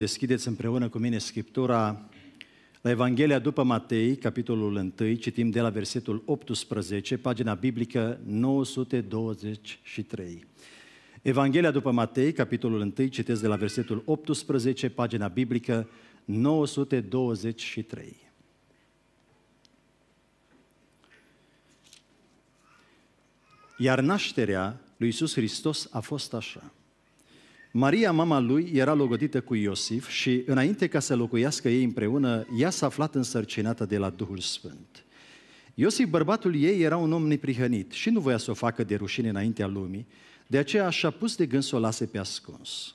Deschideți împreună cu mine Scriptura la Evanghelia după Matei, capitolul 1, citim de la versetul 18, pagina biblică 923. Evanghelia după Matei, capitolul 1, citesc de la versetul 18, pagina biblică 923. Iar nașterea lui Iisus Hristos a fost așa. Maria, mama lui, era logodită cu Iosif și înainte ca să locuiască ei împreună, ea s-a aflat însărcinată de la Duhul Sfânt. Iosif, bărbatul ei, era un om neprihănit și nu voia să o facă de rușine înaintea lumii, de aceea și-a pus de gând să o lase pe ascuns.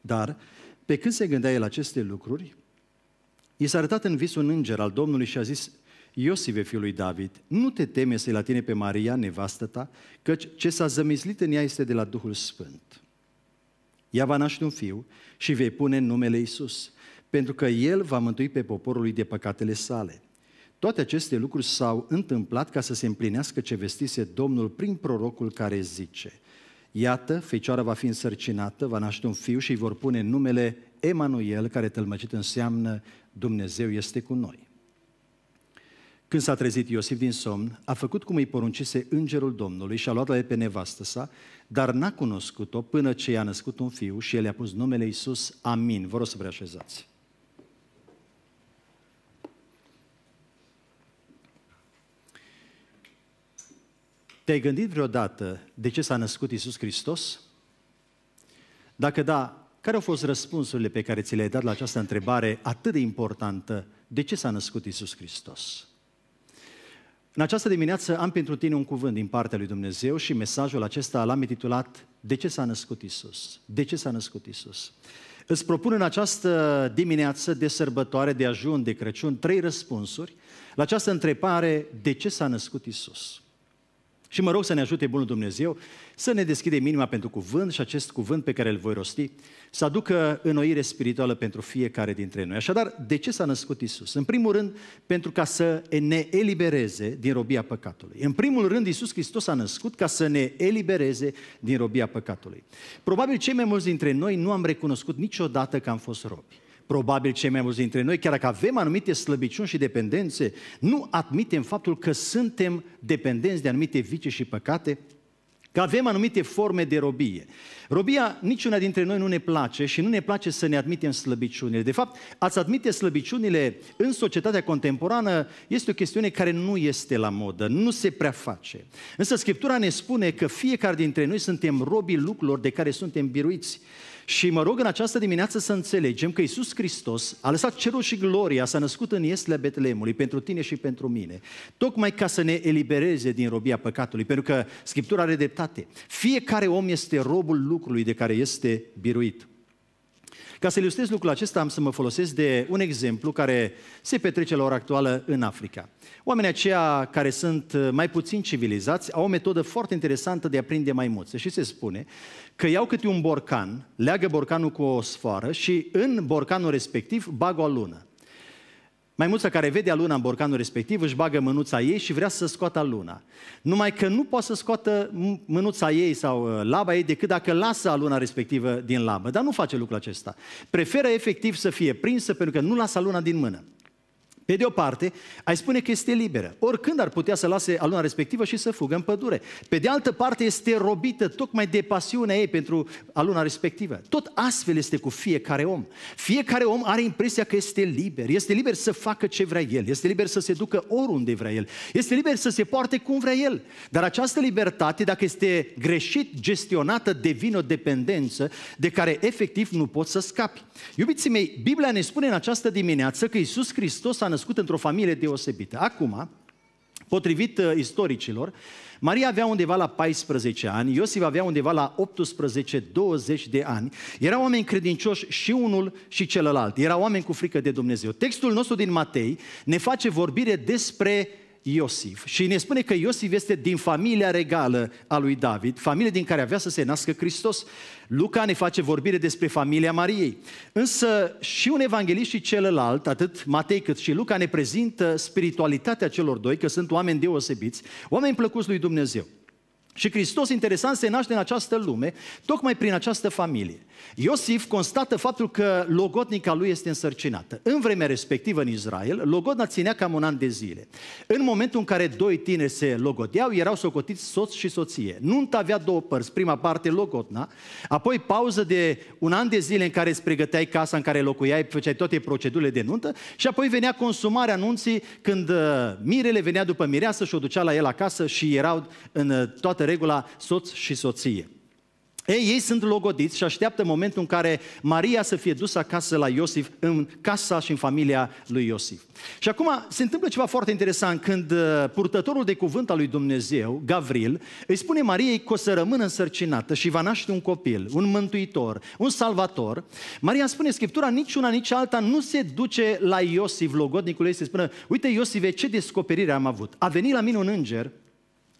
Dar, pe când se gândea el aceste lucruri, i s-a arătat în vis un înger al Domnului și a zis, Iosive, fiul lui David, nu te teme să-i la tine pe Maria, nevastă ta, căci ce s-a zămislit în ea este de la Duhul Sfânt. Ea va naște un fiu și vei pune numele Isus, pentru că El va mântui pe poporul lui de păcatele sale. Toate aceste lucruri s-au întâmplat ca să se împlinească ce vestise Domnul prin prorocul care zice, Iată, fecioara va fi însărcinată, va naște un fiu și îi vor pune numele Emanuel, care tălmăcit înseamnă Dumnezeu este cu noi. Când s-a trezit Iosif din somn, a făcut cum îi poruncise îngerul Domnului și a luat la el pe nevastă sa, dar n-a cunoscut-o până ce i-a născut un fiu și el i-a pus numele Iisus. Amin. Vă rog să vă reașezați. Te-ai gândit vreodată de ce s-a născut Iisus Hristos? Dacă da, care au fost răspunsurile pe care ți le-ai dat la această întrebare atât de importantă? De ce s-a născut Iisus Hristos? În această dimineață am pentru tine un cuvânt din partea lui Dumnezeu și mesajul acesta l-am intitulat De ce s-a născut Isus? De ce s-a născut Isus? Îți propun în această dimineață de sărbătoare, de ajun, de Crăciun, trei răspunsuri la această întrebare, de ce s-a născut Isus? Și mă rog să ne ajute Bunul Dumnezeu să ne deschide inima pentru cuvânt și acest cuvânt pe care îl voi rosti să aducă înnoire spirituală pentru fiecare dintre noi. Așadar, de ce s-a născut Isus? În primul rând, pentru ca să ne elibereze din robia păcatului. În primul rând, Isus Hristos a născut ca să ne elibereze din robia păcatului. Probabil cei mai mulți dintre noi nu am recunoscut niciodată că am fost robi probabil cei mai mulți dintre noi, chiar dacă avem anumite slăbiciuni și dependențe, nu admitem faptul că suntem dependenți de anumite vicii și păcate, că avem anumite forme de robie. Robia niciuna dintre noi nu ne place și nu ne place să ne admitem slăbiciunile. De fapt, ați admite slăbiciunile în societatea contemporană este o chestiune care nu este la modă, nu se prea face. Însă Scriptura ne spune că fiecare dintre noi suntem robii lucrurilor de care suntem biruiți. Și mă rog în această dimineață să înțelegem că Isus Hristos a lăsat cerul și gloria, s-a născut în Iesle Betlemului pentru tine și pentru mine, tocmai ca să ne elibereze din robia păcatului, pentru că Scriptura are dreptate. Fiecare om este robul lucrului de care este biruit. Ca să ilustrez lucrul acesta, am să mă folosesc de un exemplu care se petrece la ora actuală în Africa. Oamenii aceia care sunt mai puțin civilizați au o metodă foarte interesantă de a prinde maimuțe și se spune că iau câte un borcan, leagă borcanul cu o sfoară și în borcanul respectiv bag o lună. mulți care vede luna în borcanul respectiv își bagă mânuța ei și vrea să scoată luna. Numai că nu poate să scoată mânuța ei sau uh, laba ei decât dacă lasă luna respectivă din labă. Dar nu face lucrul acesta. Preferă efectiv să fie prinsă pentru că nu lasă luna din mână. Pe de o parte, ai spune că este liberă. Oricând ar putea să lase aluna respectivă și să fugă în pădure. Pe de altă parte, este robită tocmai de pasiunea ei pentru aluna respectivă. Tot astfel este cu fiecare om. Fiecare om are impresia că este liber. Este liber să facă ce vrea el. Este liber să se ducă oriunde vrea el. Este liber să se poarte cum vrea el. Dar această libertate, dacă este greșit gestionată, devine o dependență de care efectiv nu poți să scapi. Iubiții mei, Biblia ne spune în această dimineață că Isus Hristos a născut într-o familie deosebită. Acum, potrivit uh, istoricilor, Maria avea undeva la 14 ani, Iosif avea undeva la 18-20 de ani. Erau oameni credincioși și unul și celălalt. Erau oameni cu frică de Dumnezeu. Textul nostru din Matei ne face vorbire despre Iosif. Și ne spune că Iosif este din familia regală a lui David, familie din care avea să se nască Hristos. Luca ne face vorbire despre familia Mariei. Însă și un evanghelist și celălalt, atât Matei cât și Luca, ne prezintă spiritualitatea celor doi, că sunt oameni deosebiți, oameni plăcuți lui Dumnezeu. Și Hristos, interesant, se naște în această lume, tocmai prin această familie. Iosif constată faptul că logodnica lui este însărcinată. În vremea respectivă în Israel, logodna ținea cam un an de zile. În momentul în care doi tineri se logodeau, erau socotiți soț și soție. Nunta avea două părți, prima parte logodna, apoi pauză de un an de zile în care îți pregăteai casa în care locuiai, făceai toate procedurile de nuntă și apoi venea consumarea anunții când uh, mirele venea după mireasă și o ducea la el acasă și erau în uh, toată regula soț și soție. Ei, ei sunt logodiți și așteaptă momentul în care Maria să fie dusă acasă la Iosif, în casa și în familia lui Iosif. Și acum se întâmplă ceva foarte interesant când uh, purtătorul de cuvânt al lui Dumnezeu, Gavril, îi spune Mariei că o să rămână însărcinată și va naște un copil, un mântuitor, un salvator. Maria spune, Scriptura nici una, nici alta nu se duce la Iosif, logodnicul ei, se spune, uite Iosive, ce descoperire am avut. A venit la mine un înger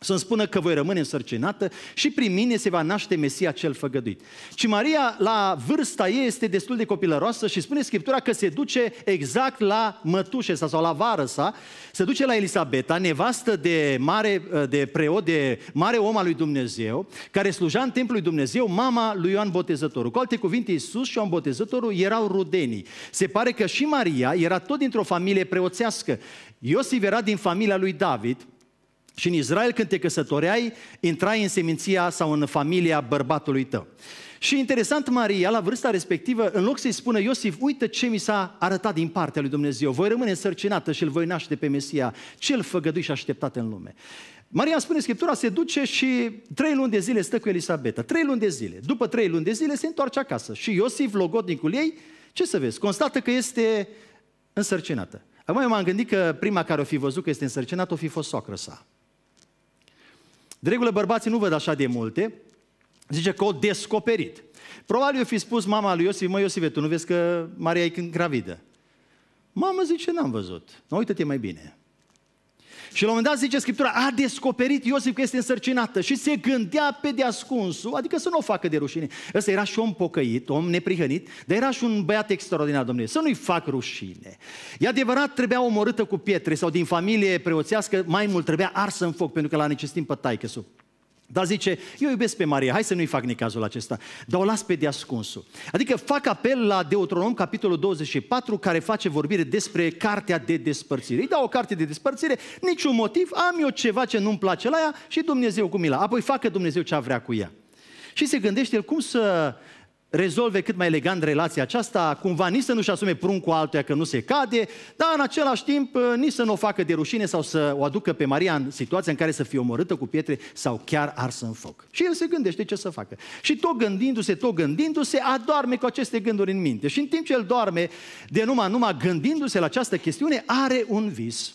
să-mi spună că voi rămâne însărcinată și prin mine se va naște Mesia cel făgăduit. Și Maria, la vârsta ei, este destul de copilăroasă și spune Scriptura că se duce exact la mătușe sa sau la vară sa, se duce la Elisabeta, nevastă de mare, de preot, de mare om al lui Dumnezeu, care slujea în templul lui Dumnezeu, mama lui Ioan Botezătorul. Cu alte cuvinte, Iisus și Ioan Botezătorul erau rudenii. Se pare că și Maria era tot dintr-o familie preoțească. Iosif era din familia lui David, și în Israel, când te căsătoreai, intrai în seminția sau în familia bărbatului tău. Și interesant, Maria, la vârsta respectivă, în loc să-i spună Iosif, uite ce mi s-a arătat din partea lui Dumnezeu, voi rămâne însărcinată și îl voi naște pe Mesia, cel făgăduit și așteptat în lume. Maria spune Scriptura, se duce și trei luni de zile stă cu Elisabeta. Trei luni de zile. După trei luni de zile se întoarce acasă. Și Iosif, logodnicul ei, ce să vezi? Constată că este însărcinată. Acum eu m-am gândit că prima care o fi văzut că este însărcinată o fi fost soacră sa. De regulă, bărbații nu văd așa de multe. Zice că o descoperit. Probabil eu fi spus mama lui Iosif, măi Iosif, tu nu vezi că Maria e gravidă? Mama zice, n-am văzut. Nu uită-te mai bine. Și la un moment dat zice Scriptura, a descoperit Iosif că este însărcinată și se gândea pe deascunsul, adică să nu o facă de rușine. Ăsta era și om pocăit, om neprihănit, dar era și un băiat extraordinar, domnule, să nu-i fac rușine. E adevărat, trebuia omorâtă cu pietre sau din familie preoțească, mai mult trebuia arsă în foc, pentru că l-a necestit pe taică dar zice, eu iubesc pe Maria, hai să nu-i fac necazul acesta, dar o las pe deascunsul. Adică fac apel la Deuteronom, capitolul 24, care face vorbire despre cartea de despărțire. Îi dau o carte de despărțire, niciun motiv, am eu ceva ce nu-mi place la ea și Dumnezeu cu mila. Apoi facă Dumnezeu ce vrea cu ea. Și se gândește el cum să rezolve cât mai elegant relația aceasta, cumva nici să nu-și asume cu altuia că nu se cade, dar în același timp uh, nici să nu o facă de rușine sau să o aducă pe Maria în situația în care să fie omorâtă cu pietre sau chiar arsă în foc. Și el se gândește ce să facă. Și tot gândindu-se, tot gândindu-se, adorme cu aceste gânduri în minte. Și în timp ce el doarme, de numai numai gândindu-se la această chestiune, are un vis.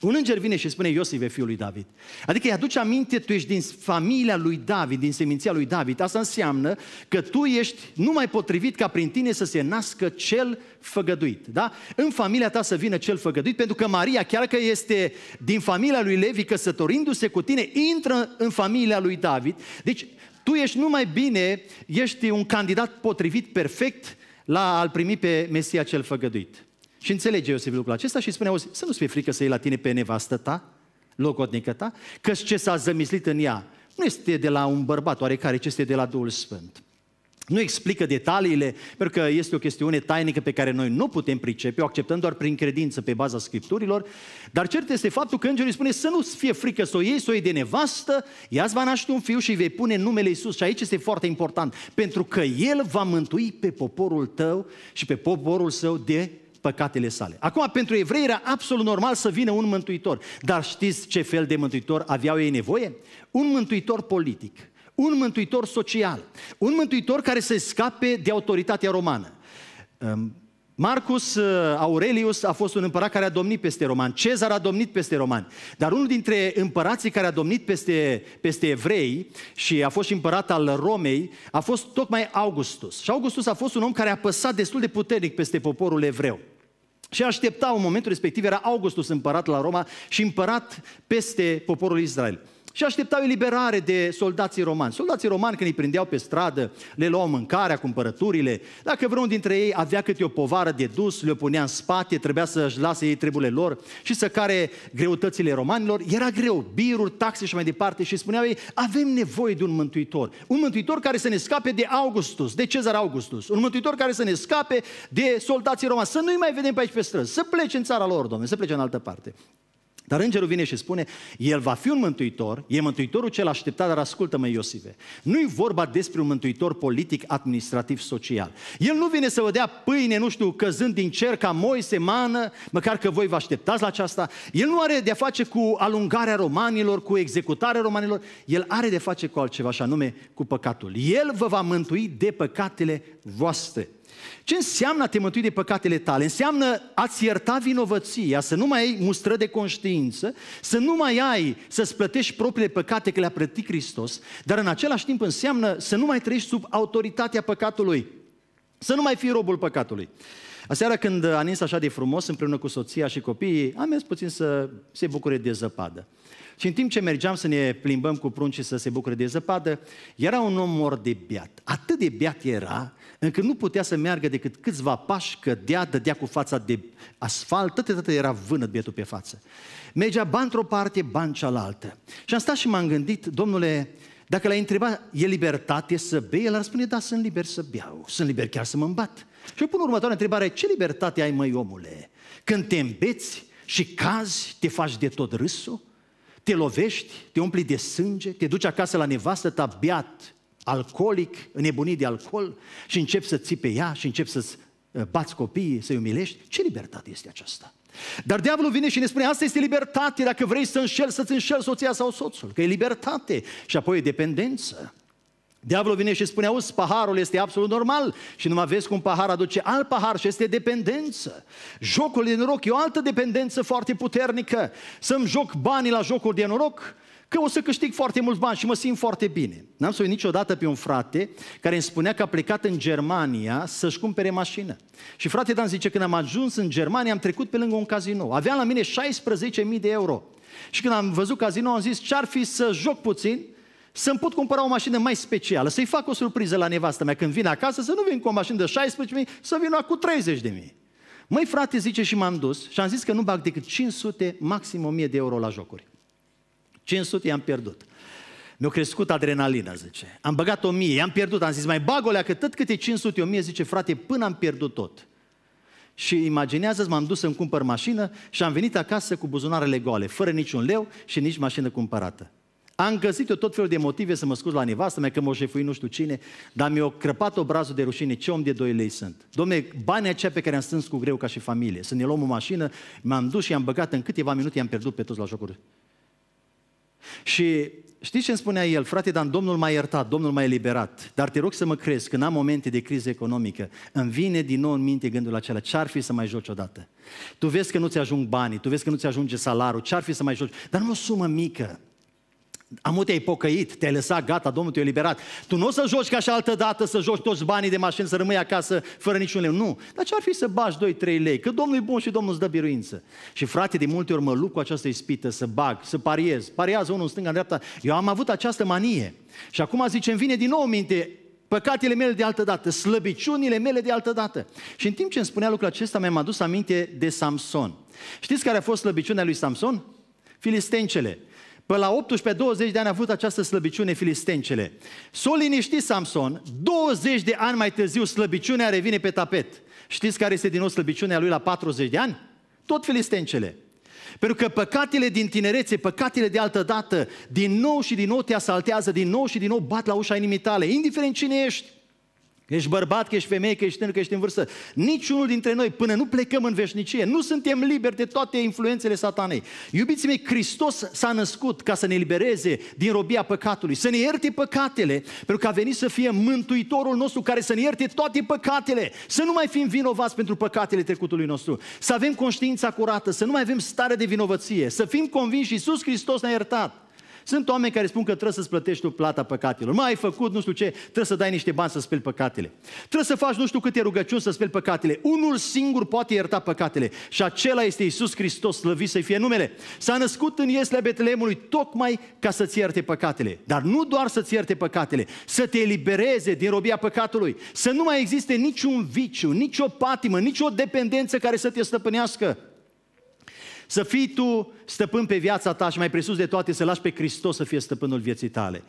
Un înger vine și spune, Iosif e fiul lui David. Adică îi aduce aminte, tu ești din familia lui David, din seminția lui David. Asta înseamnă că tu ești numai potrivit ca prin tine să se nască cel făgăduit. Da? În familia ta să vină cel făgăduit, pentru că Maria, chiar că este din familia lui Levi, căsătorindu-se cu tine, intră în familia lui David. Deci tu ești numai bine, ești un candidat potrivit, perfect, la a-L primi pe Mesia cel făgăduit. Și înțelege Iosif lucrul acesta și spune, auzi, să nu-ți fie frică să iei la tine pe nevastă ta, locotnică ta, că ce s-a zămislit în ea nu este de la un bărbat oarecare, ci este de la Duhul Sfânt. Nu explică detaliile, pentru că este o chestiune tainică pe care noi nu putem pricepe, o acceptăm doar prin credință pe baza Scripturilor, dar cert este faptul că îngerul spune să nu fie frică să o iei, să o iei de nevastă, ea va naște un fiu și îi vei pune numele Iisus. Și aici este foarte important, pentru că El va mântui pe poporul tău și pe poporul său de păcatele sale. Acum, pentru evrei era absolut normal să vină un mântuitor. Dar știți ce fel de mântuitor aveau ei nevoie? Un mântuitor politic, un mântuitor social, un mântuitor care să scape de autoritatea romană. Marcus uh, Aurelius a fost un împărat care a domnit peste romani. Cezar a domnit peste romani. Dar unul dintre împărații care a domnit peste, peste evrei și a fost și împărat al Romei a fost tocmai Augustus. Și Augustus a fost un om care a păsat destul de puternic peste poporul evreu. Și aștepta un momentul respectiv, era Augustus împărat la Roma și împărat peste poporul Israel și așteptau eliberare de soldații romani. Soldații romani când îi prindeau pe stradă, le luau mâncarea, cumpărăturile. Dacă vreun dintre ei avea câte o povară de dus, le punea în spate, trebuia să-și lase ei treburile lor și să care greutățile romanilor. Era greu, biruri, taxe și mai departe și spuneau ei, avem nevoie de un mântuitor. Un mântuitor care să ne scape de Augustus, de Cezar Augustus. Un mântuitor care să ne scape de soldații romani. Să nu-i mai vedem pe aici pe stradă, să plece în țara lor, domnule, să plece în altă parte. Dar îngerul vine și spune, el va fi un mântuitor, e mântuitorul cel așteptat, dar ascultă-mă Iosive. nu e vorba despre un mântuitor politic, administrativ, social. El nu vine să vă dea pâine, nu știu, căzând din cer ca Moise, mană, măcar că voi vă așteptați la aceasta. El nu are de-a face cu alungarea romanilor, cu executarea romanilor. El are de-a face cu altceva, așa nume, cu păcatul. El vă va mântui de păcatele voastre. Ce înseamnă a te mântui de păcatele tale? Înseamnă a-ți ierta vinovăția, să nu mai ai mustră de conștiință, să nu mai ai să-ți plătești propriile păcate că le-a plătit Hristos, dar în același timp înseamnă să nu mai trăiești sub autoritatea păcatului, să nu mai fii robul păcatului. Aseară când a nins așa de frumos, împreună cu soția și copiii, am mers puțin să se bucure de zăpadă. Și în timp ce mergeam să ne plimbăm cu pruncii să se bucure de zăpadă, era un om mor de beat. Atât de beat era încât nu putea să meargă decât câțiva pași, cădea, dădea cu fața de asfalt, tot tătă era vână bietul pe față. Mergea ban într-o parte, ban în cealaltă. Și am stat și m-am gândit, domnule, dacă l-ai întrebat, e libertate să bei? El ar spune, da, sunt liber să beau, sunt liber chiar să mă îmbat. Și eu pun următoarea întrebare, ce libertate ai, măi, omule? Când te îmbeți și cazi, te faci de tot râsul? Te lovești, te umpli de sânge, te duci acasă la nevastă ta beat, alcoolic, înnebunit de alcool și începi să ții pe ea și începi să-ți uh, bați copiii, să-i umilești, ce libertate este aceasta? Dar diavolul vine și ne spune, asta este libertate, dacă vrei să înșel, să-ți înșel, soția sau soțul, că e libertate și apoi e dependență. Diavolul vine și spune, auzi, paharul este absolut normal și nu mai vezi cum pahar aduce alt pahar și este dependență. Jocul de noroc e o altă dependență foarte puternică. Să-mi joc banii la jocuri de noroc că o să câștig foarte mulți bani și mă simt foarte bine. N-am să uit niciodată pe un frate care îmi spunea că a plecat în Germania să-și cumpere mașină. Și frate Dan zice, când am ajuns în Germania, am trecut pe lângă un casino. Aveam la mine 16.000 de euro. Și când am văzut casino, am zis, ce-ar fi să joc puțin să-mi pot cumpăra o mașină mai specială, să-i fac o surpriză la nevastă mea când vin acasă, să nu vin cu o mașină de 16.000, să vină cu 30.000. Măi frate, zice și m-am dus și am zis că nu bag decât 500, maxim 1000 de euro la jocuri. 500 i-am pierdut. Mi-a crescut adrenalina, zice. Am băgat 1000, i-am pierdut. Am zis, mai bag o că tot câte 500, 1000, zice, frate, până am pierdut tot. Și imaginează-ți, m-am dus să-mi cumpăr mașină și am venit acasă cu buzunarele goale, fără niciun leu și nici mașină cumpărată. Am găsit o tot felul de motive să mă scuz la nevastă mai că mă șefui nu știu cine, dar mi-a crăpat obrazul de rușine, ce om de 2 lei sunt. Domne, banii aceia pe care am strâns cu greu ca și familie, să ne luăm o mașină, m-am dus și am băgat în câteva minute, i-am pierdut pe toți la jocuri și știți ce îmi spunea el? Frate, dar Domnul m-a iertat, Domnul m-a eliberat. Dar te rog să mă crezi, când am momente de criză economică, îmi vine din nou în minte gândul acela, ce-ar fi să mai joci odată? Tu vezi că nu-ți ajung banii, tu vezi că nu-ți ajunge salarul, ce-ar fi să mai joci? Dar nu o sumă mică, Amu, te-ai pocăit, te-ai lăsat, gata, Domnul te-a eliberat. Tu nu o să joci ca și altă dată, să joci toți banii de mașină, să rămâi acasă fără niciun leu. Nu. Dar ce ar fi să bagi 2-3 lei? Că Domnul e bun și Domnul îți dă biruință. Și frate, de multe ori mă lupt cu această ispită, să bag, să pariez. Pariază unul în stânga, în dreapta. Eu am avut această manie. Și acum zicem, vine din nou în minte, păcatele mele de altă dată, slăbiciunile mele de altă dată. Și în timp ce îmi spunea lucrul acesta, mi-am adus aminte de Samson. Știți care a fost slăbiciunea lui Samson? Filistencele. Pe la 18-20 de ani a avut această slăbiciune filistencele. S-o liniști Samson, 20 de ani mai târziu slăbiciunea revine pe tapet. Știți care este din nou slăbiciunea lui la 40 de ani? Tot filistencele. Pentru că păcatele din tinerețe, păcatele de altă dată, din nou și din nou te asaltează, din nou și din nou bat la ușa inimii tale, indiferent cine ești. Că ești bărbat, că ești femeie, că ești tânăr, că ești în vârstă. Niciunul dintre noi, până nu plecăm în veșnicie, nu suntem liberi de toate influențele satanei. Iubiții mei, Hristos s-a născut ca să ne libereze din robia păcatului, să ne ierte păcatele, pentru că a venit să fie mântuitorul nostru care să ne ierte toate păcatele, să nu mai fim vinovați pentru păcatele trecutului nostru, să avem conștiința curată, să nu mai avem stare de vinovăție, să fim convinși, Iisus Hristos ne-a iertat. Sunt oameni care spun că trebuie să-ți plătești tu plata păcatelor. Mai ai făcut nu știu ce, trebuie să dai niște bani să speli păcatele. Trebuie să faci nu știu câte rugăciuni să speli păcatele. Unul singur poate ierta păcatele și acela este Isus Hristos, slăvit să-i fie numele. S-a născut în Ieslea Betleemului tocmai ca să-ți ierte păcatele. Dar nu doar să-ți ierte păcatele, să te elibereze din robia păcatului. Să nu mai existe niciun viciu, nicio patimă, nicio dependență care să te stăpânească. Să fii tu stăpân pe viața ta și mai presus de toate să lași pe Hristos să fie stăpânul vieții tale.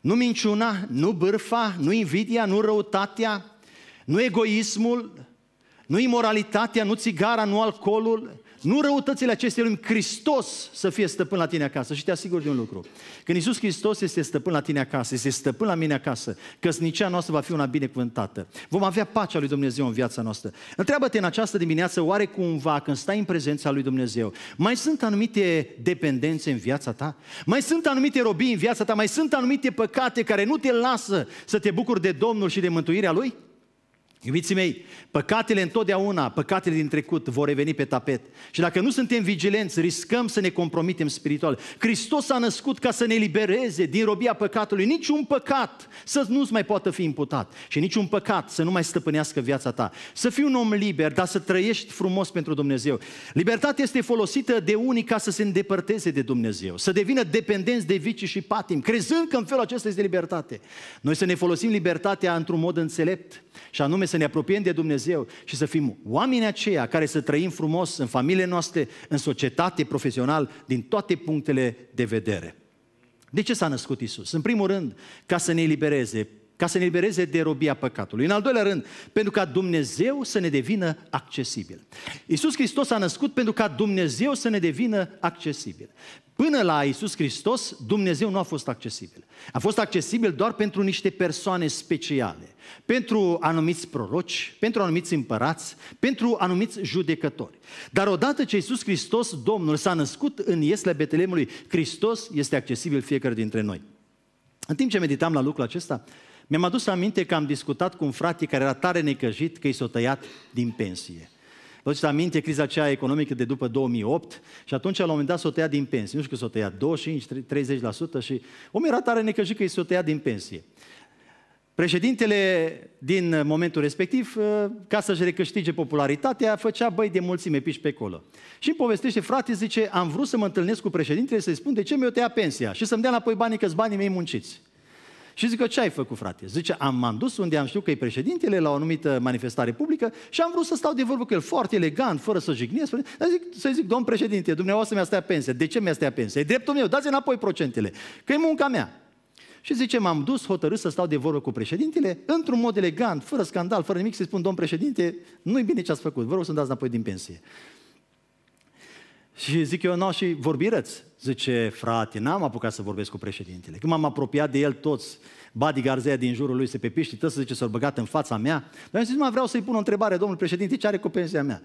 Nu minciuna, nu bârfa, nu invidia, nu răutatea, nu egoismul, nu imoralitatea, nu țigara, nu alcoolul, nu răutățile acestei lumi, Hristos să fie stăpân la tine acasă. Și te asigur de un lucru. Când Iisus Hristos este stăpân la tine acasă, este stăpân la mine acasă, căsnicia noastră va fi una binecuvântată. Vom avea pacea lui Dumnezeu în viața noastră. Întreabă-te în această dimineață, oare cumva, când stai în prezența lui Dumnezeu, mai sunt anumite dependențe în viața ta? Mai sunt anumite robii în viața ta? Mai sunt anumite păcate care nu te lasă să te bucuri de Domnul și de mântuirea Lui? Iubiții mei, păcatele întotdeauna, păcatele din trecut vor reveni pe tapet. Și dacă nu suntem vigilenți, riscăm să ne compromitem spiritual. Hristos a născut ca să ne libereze din robia păcatului. Niciun păcat să nu-ți mai poată fi imputat. Și niciun păcat să nu mai stăpânească viața ta. Să fii un om liber, dar să trăiești frumos pentru Dumnezeu. Libertatea este folosită de unii ca să se îndepărteze de Dumnezeu. Să devină dependenți de vicii și patim, crezând că în felul acesta este libertate. Noi să ne folosim libertatea într-un mod înțelept. Și anume să ne apropiem de Dumnezeu și să fim oamenii aceia care să trăim frumos în familie noastre, în societate, profesional, din toate punctele de vedere. De ce s-a născut Isus? În primul rând, ca să ne elibereze, ca să ne elibereze de robia păcatului. În al doilea rând, pentru ca Dumnezeu să ne devină accesibil. Isus Hristos a născut pentru ca Dumnezeu să ne devină accesibil. Până la Isus Hristos, Dumnezeu nu a fost accesibil. A fost accesibil doar pentru niște persoane speciale pentru anumiți proroci, pentru anumiți împărați, pentru anumiți judecători. Dar odată ce Iisus Hristos, Domnul, s-a născut în Iesle Betelemului, Hristos este accesibil fiecare dintre noi. În timp ce meditam la lucrul acesta, mi-am adus aminte că am discutat cu un frate care era tare necăjit că i s-a tăiat din pensie. Vă aduceți aminte criza aceea economică de după 2008 și atunci la un moment dat s-o tăia din pensie. Nu știu că s-o tăia 25, 30% și omul era tare necăjit că i s-o tăia din pensie. Președintele din momentul respectiv, uh, ca să-și recâștige popularitatea, făcea băi de mulțime piși pe colo. Și îmi povestește, frate, zice, am vrut să mă întâlnesc cu președintele să-i spun de ce mi-o tăia pensia și să-mi dea înapoi banii, că banii mei munciți. Și zic că ce ai făcut, frate? Zice, am, m-am dus unde am știut că e președintele la o anumită manifestare publică și am vrut să stau de vorbă cu el foarte elegant, fără să jignesc. Dar zic, să zic, domn președinte, dumneavoastră mi-a stat pensia. De ce mi-a stat pensia? E dreptul meu, dați înapoi procentele, că e munca mea. Și zice, m-am dus hotărât să stau de vorbă cu președintele, într-un mod elegant, fără scandal, fără nimic, să-i spun, domn președinte, nu-i bine ce ați făcut, vă rog să-mi dați înapoi din pensie. Și zic eu, n-au și vorbirăți. Zice, frate, n-am apucat să vorbesc cu președintele. Când m-am apropiat de el toți, Garzea din jurul lui se pepiște, tot să zice, s-au băgat în fața mea. Dar am zis, mă, vreau să-i pun o întrebare, domnul președinte, ce are cu pensia mea?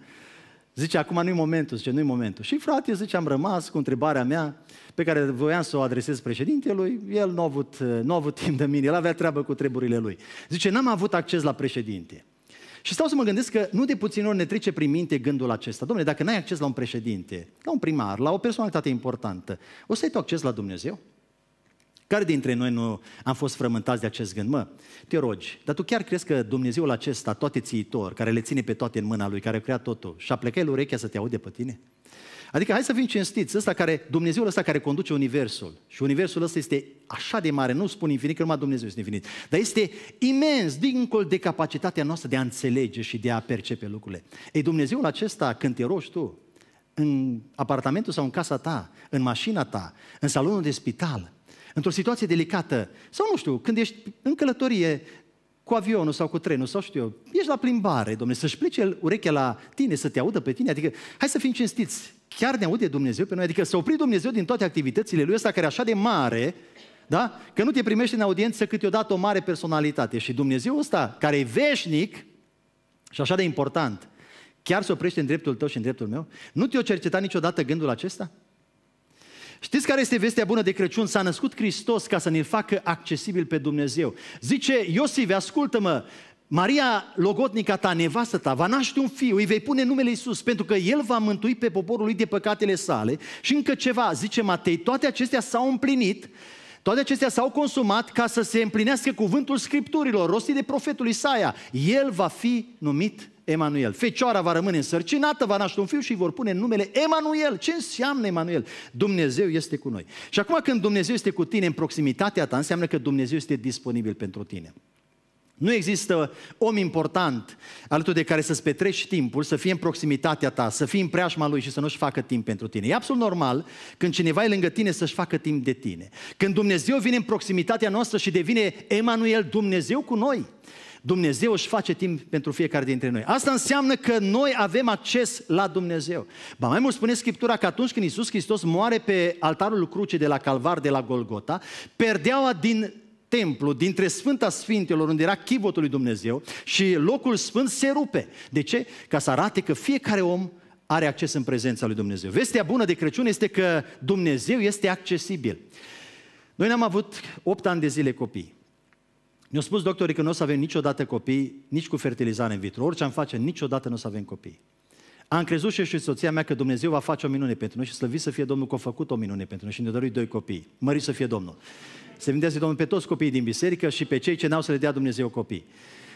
Zice, acum nu-i momentul, zice, nu-i momentul. Și frate, zice, am rămas cu întrebarea mea pe care voiam să o adresez președintelui, el nu a avut, nu a avut timp de mine, el avea treabă cu treburile lui. Zice, n-am avut acces la președinte. Și stau să mă gândesc că nu de puțin ori ne trece prin minte gândul acesta. Domnule, dacă n-ai acces la un președinte, la un primar, la o personalitate importantă, o să ai tu acces la Dumnezeu? Care dintre noi nu am fost frământați de acest gând? Mă, te rogi, dar tu chiar crezi că Dumnezeul acesta, toate țiitor, care le ține pe toate în mâna lui, care a creat totul, și-a plecat el urechea să te aude pe tine? Adică hai să fim cinstiți, ăsta care, Dumnezeul ăsta care conduce Universul și Universul ăsta este așa de mare, nu spun infinit, că numai Dumnezeu este infinit, dar este imens, dincolo de capacitatea noastră de a înțelege și de a percepe lucrurile. Ei, Dumnezeul acesta, când te rogi tu, în apartamentul sau în casa ta, în mașina ta, în salonul de spital, într-o situație delicată, sau nu știu, când ești în călătorie cu avionul sau cu trenul sau știu eu, ești la plimbare, domne, să-și plece urechea la tine, să te audă pe tine, adică hai să fim cinstiți, chiar ne aude Dumnezeu pe noi, adică să opri Dumnezeu din toate activitățile lui ăsta care e așa de mare, da? Că nu te primește în audiență câteodată o mare personalitate și Dumnezeu ăsta care e veșnic și așa de important, chiar se oprește în dreptul tău și în dreptul meu? Nu te-o cerceta niciodată gândul acesta? Știți care este vestea bună de Crăciun? S-a născut Hristos ca să ne facă accesibil pe Dumnezeu. Zice Iosif, ascultă-mă, Maria Logotnica ta, nevastă ta, va naște un fiu, îi vei pune numele Iisus, pentru că el va mântui pe poporul lui de păcatele sale. Și încă ceva, zice Matei, toate acestea s-au împlinit, toate acestea s-au consumat ca să se împlinească cuvântul Scripturilor, rostii de profetul Isaia. El va fi numit Emanuel. Fecioara va rămâne însărcinată, va naște un fiu și îi vor pune numele Emanuel. Ce înseamnă Emanuel? Dumnezeu este cu noi. Și acum când Dumnezeu este cu tine în proximitatea ta, înseamnă că Dumnezeu este disponibil pentru tine. Nu există om important alături de care să-ți petreci timpul, să fie în proximitatea ta, să fii în preajma lui și să nu-și facă timp pentru tine. E absolut normal când cineva e lângă tine să-și facă timp de tine. Când Dumnezeu vine în proximitatea noastră și devine Emanuel Dumnezeu cu noi, Dumnezeu își face timp pentru fiecare dintre noi. Asta înseamnă că noi avem acces la Dumnezeu. Ba mai mult spune Scriptura că atunci când Isus Hristos moare pe altarul crucii de la Calvar, de la Golgota, perdeaua din templu, dintre Sfânta Sfintelor, unde era chivotul lui Dumnezeu, și locul sfânt se rupe. De ce? Ca să arate că fiecare om are acces în prezența lui Dumnezeu. Vestea bună de Crăciun este că Dumnezeu este accesibil. Noi n-am avut 8 ani de zile copii. Ne-au spus doctorii că nu o să avem niciodată copii, nici cu fertilizare în vitro. Orice am face, niciodată nu o să avem copii. Am crezut și eu și soția mea că Dumnezeu va face o minune pentru noi și slăvit să fie Domnul că a făcut o minune pentru noi și ne-a doi copii. Mări să fie Domnul. Să vindează Domnul pe toți copiii din biserică și pe cei ce n-au să le dea Dumnezeu copii.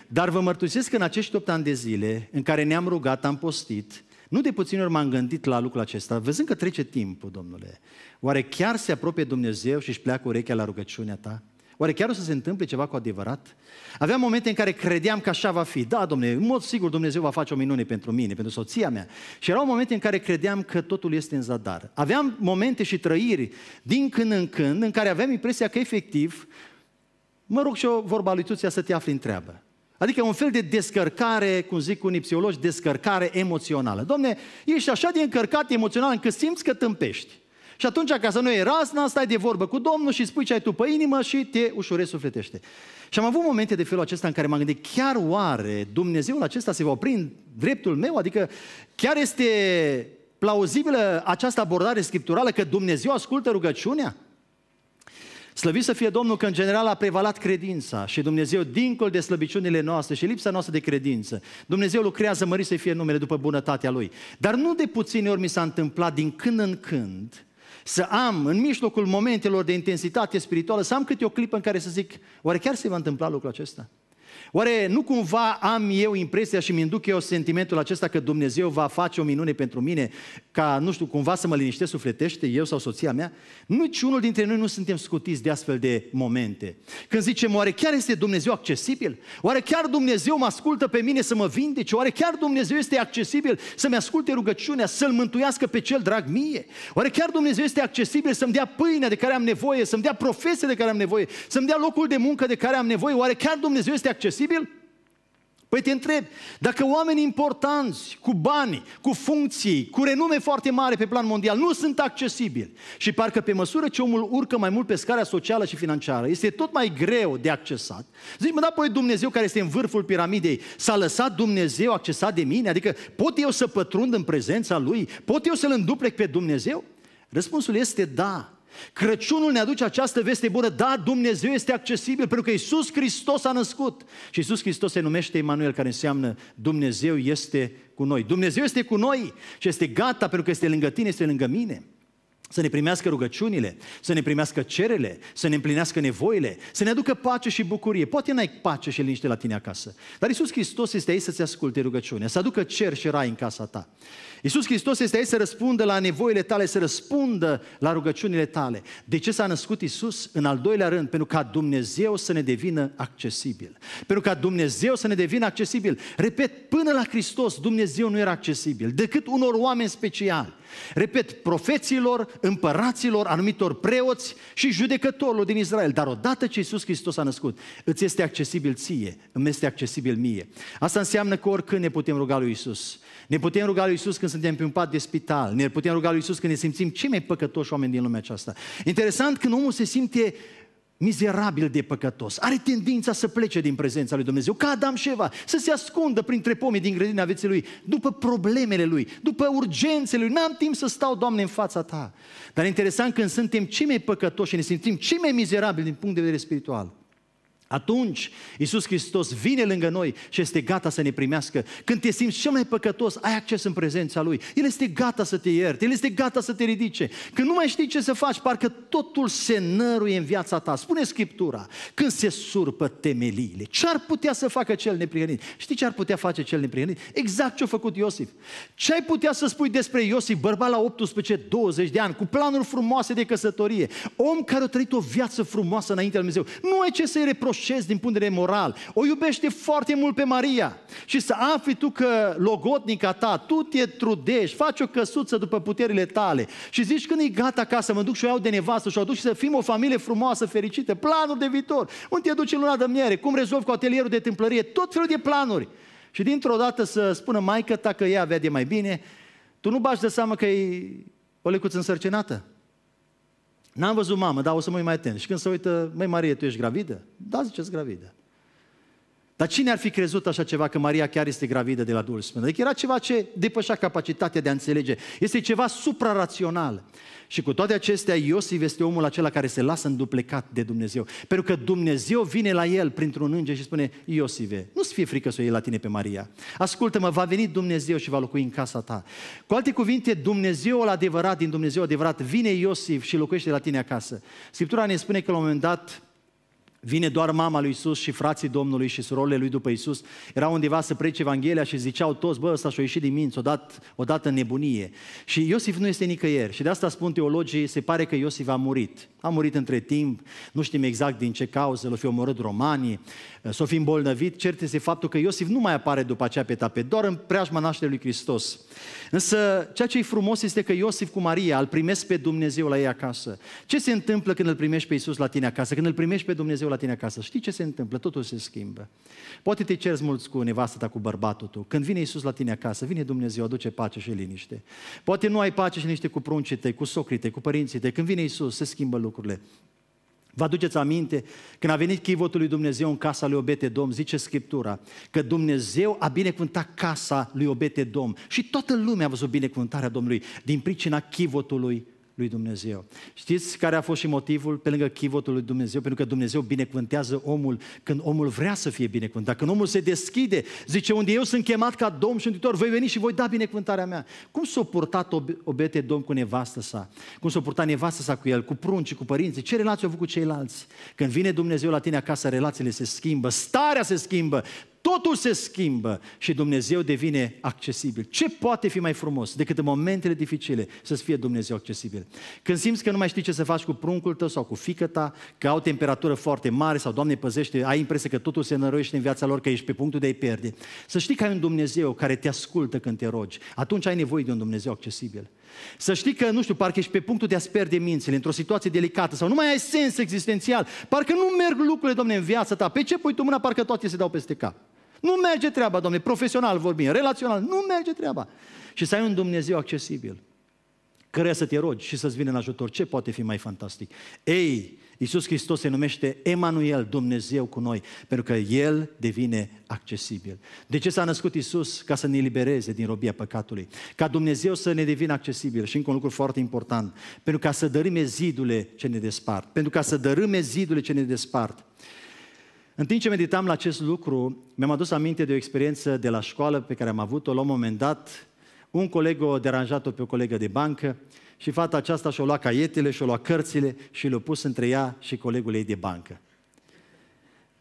Dar vă mărturisesc că în acești 8 ani de zile în care ne-am rugat, am postit, nu de puțin ori m-am gândit la lucrul acesta, văzând că trece timpul, domnule. Oare chiar se apropie Dumnezeu și își pleacă urechea la rugăciunea ta? Oare chiar o să se întâmple ceva cu adevărat? Aveam momente în care credeam că așa va fi. Da, domnule, în mod sigur Dumnezeu va face o minune pentru mine, pentru soția mea. Și erau momente în care credeam că totul este în zadar. Aveam momente și trăiri din când în când în care aveam impresia că efectiv, mă rog și o vorba lui Tuția să te afli în treabă. Adică un fel de descărcare, cum zic unii psihologi, descărcare emoțională. Domne, ești așa de încărcat emoțional încât simți că tâmpești. Și atunci, ca să nu e rasna, stai de vorbă cu Domnul și spui ce ai tu pe inimă și te ușurezi sufletește. Și am avut momente de felul acesta în care m-am gândit, chiar oare Dumnezeul acesta se va opri în dreptul meu? Adică chiar este plauzibilă această abordare scripturală că Dumnezeu ascultă rugăciunea? Slăvit să fie Domnul că în general a prevalat credința și Dumnezeu dincolo de slăbiciunile noastre și lipsa noastră de credință. Dumnezeu lucrează mări să fie numele după bunătatea Lui. Dar nu de puține ori mi s-a întâmplat din când în când să am în mijlocul momentelor de intensitate spirituală, să am câte o clipă în care să zic, oare chiar se va întâmpla lucrul acesta? Oare nu cumva am eu impresia și mi-induc eu sentimentul acesta că Dumnezeu va face o minune pentru mine ca, nu știu, cumva să mă liniștesc sufletește, eu sau soția mea? Nici unul dintre noi nu suntem scutiți de astfel de momente. Când zicem, oare chiar este Dumnezeu accesibil? Oare chiar Dumnezeu mă ascultă pe mine să mă vindece? Oare chiar Dumnezeu este accesibil să-mi asculte rugăciunea, să-L mântuiască pe cel drag mie? Oare chiar Dumnezeu este accesibil să-mi dea pâinea de care am nevoie, să-mi dea profesia de care am nevoie, să-mi dea locul de muncă de care am nevoie? Oare chiar Dumnezeu este accesibil? Păi te întreb, dacă oameni importanți, cu bani, cu funcții, cu renume foarte mare pe plan mondial, nu sunt accesibili și parcă pe măsură ce omul urcă mai mult pe scara socială și financiară, este tot mai greu de accesat, zici, mă, da, păi Dumnezeu care este în vârful piramidei, s-a lăsat Dumnezeu accesat de mine? Adică pot eu să pătrund în prezența Lui? Pot eu să-L înduplec pe Dumnezeu? Răspunsul este da, Crăciunul ne aduce această veste bună, da, Dumnezeu este accesibil, pentru că Isus Hristos a născut. Și Isus Hristos se numește Emanuel, care înseamnă Dumnezeu este cu noi. Dumnezeu este cu noi și este gata pentru că este lângă tine, este lângă mine să ne primească rugăciunile, să ne primească cerele, să ne împlinească nevoile, să ne aducă pace și bucurie. Poate n-ai pace și liniște la tine acasă, dar Isus Hristos este aici să-ți asculte rugăciunea, să aducă cer și rai în casa ta. Isus Hristos este aici să răspundă la nevoile tale, să răspundă la rugăciunile tale. De ce s-a născut Isus? În al doilea rând, pentru ca Dumnezeu să ne devină accesibil. Pentru ca Dumnezeu să ne devină accesibil. Repet, până la Hristos Dumnezeu nu era accesibil, decât unor oameni speciali. Repet, profeților, împăraților, anumitor preoți și judecătorilor din Israel. Dar odată ce Iisus Hristos a născut, îți este accesibil ție, îmi este accesibil mie. Asta înseamnă că oricând ne putem ruga lui Iisus. Ne putem ruga lui Iisus când suntem pe un pat de spital. Ne putem ruga lui Iisus când ne simțim cei mai păcătoși oameni din lumea aceasta. Interesant când omul se simte mizerabil de păcătos, are tendința să plece din prezența lui Dumnezeu, ca Adam și Eva, să se ascundă printre pomii din grădina vieții lui, după problemele lui, după urgențele lui. N-am timp să stau, Doamne, în fața Ta. Dar interesant când suntem cei mai păcătoși și ne simțim cei mai mizerabili din punct de vedere spiritual, atunci, Iisus Hristos vine lângă noi și este gata să ne primească. Când te simți cel mai păcătos, ai acces în prezența Lui. El este gata să te ierte, El este gata să te ridice. Când nu mai știi ce să faci, parcă totul se năruie în viața ta. Spune Scriptura, când se surpă temeliile, ce ar putea să facă cel neprihănit? Știi ce ar putea face cel neprihănit? Exact ce a făcut Iosif. Ce ai putea să spui despre Iosif, bărbat la 18-20 de ani, cu planuri frumoase de căsătorie, om care a trăit o viață frumoasă înaintea lui Dumnezeu? Nu ai ce să-i reproși reușesc din punct de vedere moral. O iubește foarte mult pe Maria. Și să afli tu că logotnica ta, tu te trudești, faci o căsuță după puterile tale și zici când e gata acasă, mă duc și o iau de nevastă și o duc și să fim o familie frumoasă, fericită, planuri de viitor. Unde te duci în luna de miere? Cum rezolvi cu atelierul de tâmplărie? Tot felul de planuri. Și dintr-o dată să spună maică ta că ea avea de mai bine, tu nu bași de seamă că e o lecuță însărcinată. N-am văzut mamă, dar o să mă uit mai atent. Și când se uită, măi Marie, tu ești gravidă? Da, ziceți gravidă. Dar cine ar fi crezut așa ceva că Maria chiar este gravidă de la Duhul Sfânt? Adică era ceva ce depășea capacitatea de a înțelege. Este ceva suprarațional. Și cu toate acestea, Iosif este omul acela care se lasă înduplecat de Dumnezeu. Pentru că Dumnezeu vine la el printr-un înger și spune, Iosive, nu-ți fie frică să o iei la tine pe Maria. Ascultă-mă, va veni Dumnezeu și va locui în casa ta. Cu alte cuvinte, Dumnezeul adevărat din Dumnezeu adevărat vine Iosif și locuiește la tine acasă. Scriptura ne spune că la un moment dat Vine doar mama lui Isus și frații Domnului și surorile lui după Isus. Erau undeva să prece Evanghelia și ziceau toți, bă, ăsta și-a ieșit din minți, dat, în nebunie. Și Iosif nu este nicăieri. Și de asta spun teologii, se pare că Iosif a murit. A murit între timp, nu știm exact din ce cauză, l o fi omorât romanii, s o fi îmbolnăvit. Cert este faptul că Iosif nu mai apare după aceea pe tapet, doar în preajma nașterii lui Hristos. Însă, ceea ce e frumos este că Iosif cu Maria îl primesc pe Dumnezeu la ei acasă. Ce se întâmplă când îl primești pe Isus la tine acasă, când îl primești pe Dumnezeu la tine acasă, știi ce se întâmplă, totul se schimbă. Poate te ceri mulți cu nevastă ta, cu bărbatul tău. Când vine Isus la tine acasă, vine Dumnezeu, aduce pace și liniște. Poate nu ai pace și liniște cu pruncii tăi, cu socrii tăi, cu părinții tăi. Când vine Isus, se schimbă lucrurile. Vă aduceți aminte, când a venit chivotul lui Dumnezeu în casa lui Obete Dom, zice Scriptura, că Dumnezeu a binecuvântat casa lui Obete Dom și toată lumea a văzut binecuvântarea Domnului din pricina chivotului lui Dumnezeu. Știți care a fost și motivul pe lângă chivotul lui Dumnezeu? Pentru că Dumnezeu binecuvântează omul când omul vrea să fie binecuvântat, când omul se deschide, zice, unde eu sunt chemat ca domn și întitor, voi veni și voi da binecuvântarea mea. Cum s-a purtat obete domn cu nevastă sa? Cum s-a purtat nevastă sa cu el, cu prunci, cu părinții? Ce relație au avut cu ceilalți? Când vine Dumnezeu la tine acasă, relațiile se schimbă, starea se schimbă, Totul se schimbă și Dumnezeu devine accesibil. Ce poate fi mai frumos decât în momentele dificile să fie Dumnezeu accesibil? Când simți că nu mai știi ce să faci cu pruncul tău sau cu fică ta, că au temperatură foarte mare sau, Doamne, păzește, ai impresia că totul se năruiește în viața lor, că ești pe punctul de a-i pierde. Să știi că ai un Dumnezeu care te ascultă când te rogi. Atunci ai nevoie de un Dumnezeu accesibil. Să știi că, nu știu, parcă ești pe punctul de a sperde mințile, într-o situație delicată sau nu mai ai sens existențial, parcă nu merg lucrurile, domne, în viața ta. Pe ce pui tu mâna, parcă toate se dau peste cap. Nu merge treaba, domne, profesional vorbim, relațional, nu merge treaba. Și să ai un Dumnezeu accesibil, care să te rogi și să-ți vină în ajutor. Ce poate fi mai fantastic? Ei, Iisus Hristos se numește Emanuel, Dumnezeu cu noi, pentru că El devine accesibil. De ce s-a născut Iisus? Ca să ne elibereze din robia păcatului. Ca Dumnezeu să ne devină accesibil. Și încă un lucru foarte important. Pentru ca să dărâme zidurile ce ne despart. Pentru ca să dărâme zidurile ce ne despart. În timp ce meditam la acest lucru, mi-am adus aminte de o experiență de la școală pe care am avut-o la un moment dat. Un coleg o deranjat-o pe o colegă de bancă și fata aceasta și-a luat caietele, și-a luat cărțile și le-a pus între ea și colegul ei de bancă.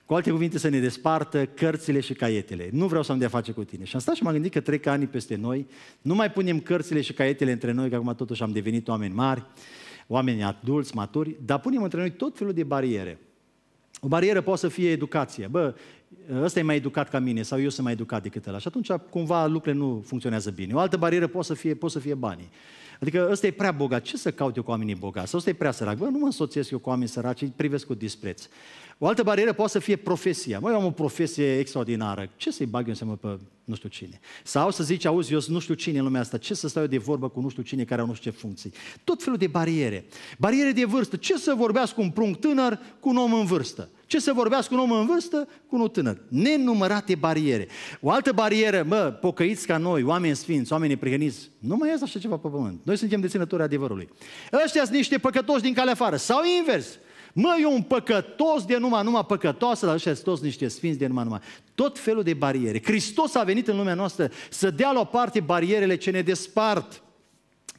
Cu alte cuvinte, să ne despartă cărțile și caietele. Nu vreau să am de-a face cu tine. Și am stat și m-am gândit că trec ani peste noi, nu mai punem cărțile și caietele între noi, că acum totuși am devenit oameni mari, oameni adulți, maturi, dar punem între noi tot felul de bariere. O barieră poate să fie educația. Bă, ăsta e mai educat ca mine sau eu sunt mai educat decât el. Și atunci cumva lucrurile nu funcționează bine. O altă barieră poate să fie, poate să fie banii. Adică ăsta e prea bogat. Ce să caut eu cu oamenii bogați? Sau ăsta e prea sărac? Bă, nu mă însoțesc eu cu oameni săraci, îi privesc cu dispreț. O altă barieră poate să fie profesia. Mai eu am o profesie extraordinară. Ce să-i bag eu seamă pe nu știu cine? Sau să zici, auzi, eu nu știu cine în lumea asta. Ce să stau eu de vorbă cu nu știu cine care au nu știu ce funcții? Tot felul de bariere. Bariere de vârstă. Ce să vorbească un prunc tânăr cu un om în vârstă? Ce să vorbească un om în vârstă cu un tânăr? Nenumărate bariere. O altă barieră, mă, pocăiți ca noi, oameni sfinți, oameni prihăniți, nu mai este așa ceva pe pământ. Noi suntem deținători adevărului. Ăștia sunt niște păcătoși din calea afară. Sau invers. Mă, e un păcătos de numai, numai păcătoasă, dar ăștia sunt toți niște sfinți de numai, numai. Tot felul de bariere. Hristos a venit în lumea noastră să dea la o parte barierele ce ne despart.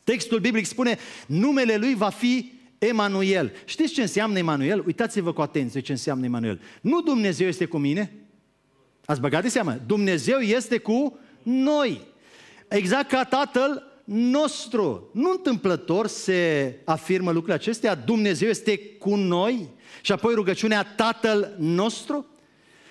Textul biblic spune, numele Lui va fi Emanuel. Știți ce înseamnă Emanuel? Uitați-vă cu atenție ce înseamnă Emanuel. Nu Dumnezeu este cu mine. Ați băgat de seamă? Dumnezeu este cu noi. Exact ca Tatăl nostru. Nu întâmplător se afirmă lucrurile acestea. Dumnezeu este cu noi și apoi rugăciunea Tatăl nostru.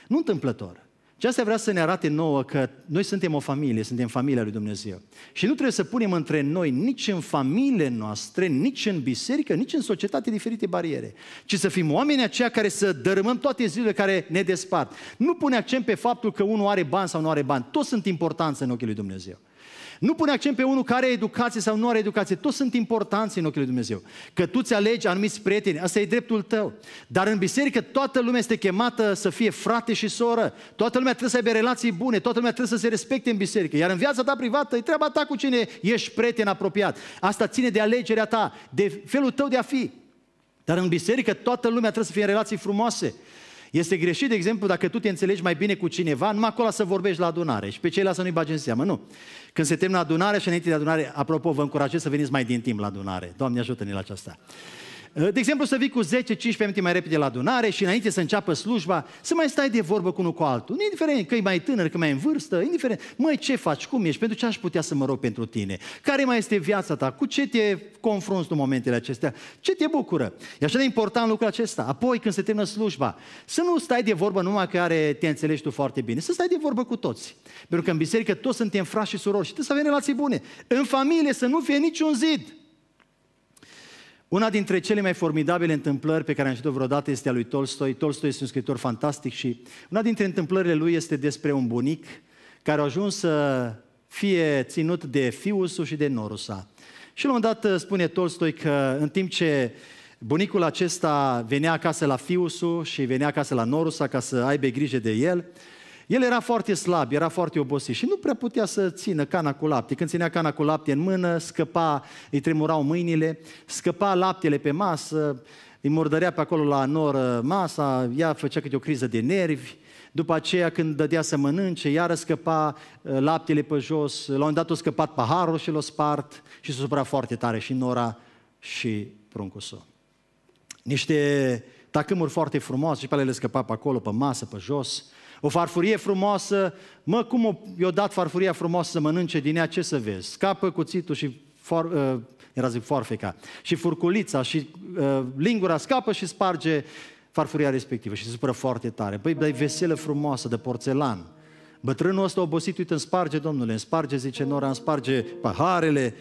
Nu întâmplător. Și asta vrea să ne arate nouă că noi suntem o familie, suntem familia lui Dumnezeu. Și nu trebuie să punem între noi, nici în familie noastre, nici în biserică, nici în societate diferite bariere, ci să fim oameni aceia care să dărâmăm toate zilele care ne despart. Nu pune accent pe faptul că unul are bani sau nu are bani. Toți sunt importanți în ochii lui Dumnezeu. Nu pune accent pe unul care are educație sau nu are educație. Toți sunt importanți în ochii lui Dumnezeu. Că tu ți alegi anumiți prieteni, asta e dreptul tău. Dar în biserică toată lumea este chemată să fie frate și soră. Toată lumea trebuie să aibă relații bune, toată lumea trebuie să se respecte în biserică. Iar în viața ta privată e treaba ta cu cine ești prieten apropiat. Asta ține de alegerea ta, de felul tău de a fi. Dar în biserică toată lumea trebuie să fie în relații frumoase. Este greșit, de exemplu, dacă tu te înțelegi mai bine cu cineva, numai acolo să vorbești la adunare și pe ceilalți să nu-i bagi în seamă. Nu. Când se termină adunarea și înainte de adunare, apropo, vă încurajez să veniți mai din timp la adunare. Doamne, ajută-ne la aceasta. Eh, de exemplu, să vii cu 10-15 minute mai repede la adunare și înainte să înceapă slujba, să mai stai de vorbă cu unul cu altul. Nu indiferent că e mai tânăr, că mai în vârstă, indiferent, măi, ce faci, cum ești, pentru ce aș putea să mă rog pentru tine? Care mai este viața ta? Cu ce te confrunți în momentele acestea? Ce te bucură? E așa de important lucrul acesta. Apoi, când se termină slujba, să nu stai de vorbă numai care te înțelegi tu foarte bine, să stai de vorbă cu toți. Pentru că în biserică toți suntem frați și surori și trebuie să avem relații bune. În familie să nu fie niciun zid. Una dintre cele mai formidabile întâmplări pe care am știut-o vreodată este a lui Tolstoi. Tolstoi este un scriitor fantastic și una dintre întâmplările lui este despre un bunic care a ajuns să fie ținut de său și de norusa. Și la un moment dat spune Tolstoi că în timp ce bunicul acesta venea acasă la său și venea acasă la norusa ca să aibă grijă de el, el era foarte slab, era foarte obosit și nu prea putea să țină cana cu lapte. Când ținea cana cu lapte în mână, scăpa, îi tremurau mâinile, scăpa laptele pe masă, îi murdărea pe acolo la noră masa, ea făcea câte o criză de nervi, după aceea când dădea să mănânce, iară scăpa uh, laptele pe jos, la un dat o scăpat paharul și l-o spart și se supra foarte tare și nora și pruncul său. Niște tacâmuri foarte frumoase și pe ale le scăpa pe acolo, pe masă, pe jos. O farfurie frumoasă, mă, cum o, i-o dat farfuria frumoasă să mănânce din ea, ce să vezi? Scapă cuțitul și for, uh, era zic forfeca, și furculița și uh, lingura scapă și sparge farfuria respectivă și se supără foarte tare. Păi, dai veselă frumoasă de porțelan. Bătrânul ăsta obosit, uite, îmi sparge, domnule, îmi sparge, zice Nora, îmi sparge paharele,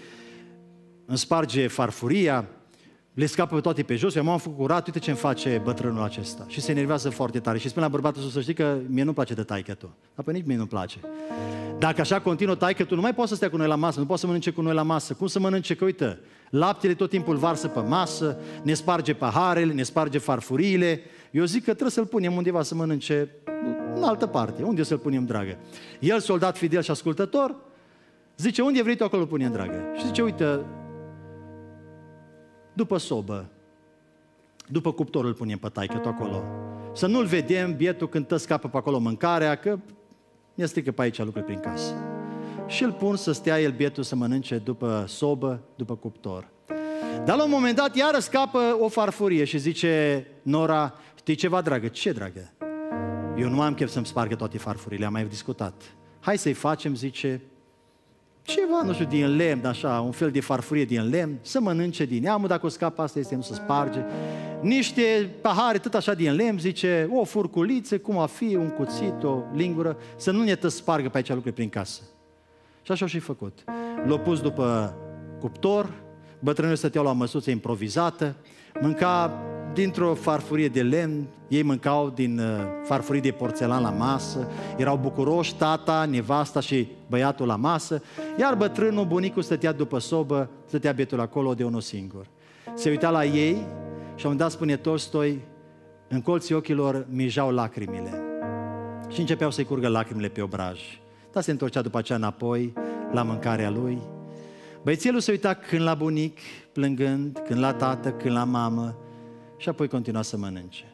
îmi sparge farfuria, le scapă pe toate pe jos, eu m-am făcut curat, uite ce-mi face bătrânul acesta. Și se enervează foarte tare și spune la bărbatul său, să știi că mie nu place de taică tu. Dar pe nici mie nu-mi place. Dacă așa continuă taică tu, nu mai poți să stea cu noi la masă, nu poți să mănânce cu noi la masă. Cum să mănânce? Că uite, laptele tot timpul varsă pe masă, ne sparge paharele, ne sparge farfuriile. Eu zic că trebuie să-l punem undeva să mănânce în altă parte. Unde să-l punem, dragă? El, soldat fidel și ascultător, zice, unde vrei tu acolo punem, dragă? Și zice, uite, după sobă. După cuptor îl punem pe taică acolo. Să nu-l vedem, bietul când tă scapă pe acolo mâncarea, că ne strică pe aici lucruri prin casă. Și îl pun să stea el bietul să mănânce după sobă, după cuptor. Dar la un moment dat iară scapă o farfurie și zice Nora, știi ceva dragă? Ce dragă? Eu nu am chef să-mi spargă toate farfurile, am mai discutat. Hai să-i facem, zice, ceva, nu știu, din lemn, așa, un fel de farfurie din lemn, să mănânce din neamul, dacă o scapă asta este, nu se sparge. Niște pahare, tot așa din lemn, zice, o furculiță, cum a fi, un cuțit, o lingură, să nu ne tă spargă pe aici lucruri prin casă. Și așa și făcut. L-a pus după cuptor, bătrânul stăteau la măsuță improvizată, mânca dintr-o farfurie de lemn, ei mâncau din uh, farfurii de porțelan la masă, erau bucuroși tata, nevasta și băiatul la masă, iar bătrânul, bunicul, stătea după sobă, stătea bietul acolo de unul singur. Se uita la ei și la dat spune Tolstoi, în colții ochilor mijau lacrimile și începeau să-i curgă lacrimile pe obraj. Dar se întorcea după aceea înapoi la mâncarea lui. Băiețelul se uita când la bunic, plângând, când la tată, când la mamă, și apoi continua să mănânce.